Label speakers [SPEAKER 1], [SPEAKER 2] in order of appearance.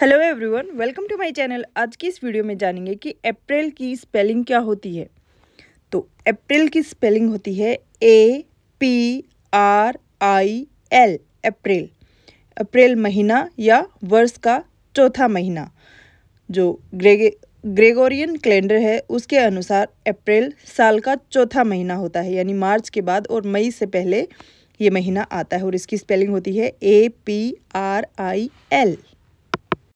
[SPEAKER 1] hello everyone welcome to my channel आज की इस वीडियो में जानेंगे कि अप्रैल की स्पेलिंग क्या होती है तो अप्रैल की स्पेलिंग होती है A P R I L April April महीना या वर्ष का चौथा महीना जो ग्रेगे ग्रेगोरियन कैलेंडर है उसके अनुसार अप्रैल साल का चौथा महीना होता है यानी मार्च के बाद और मई से पहले ये महीना आता है और इसकी स्पेलिंग होती है A P R I L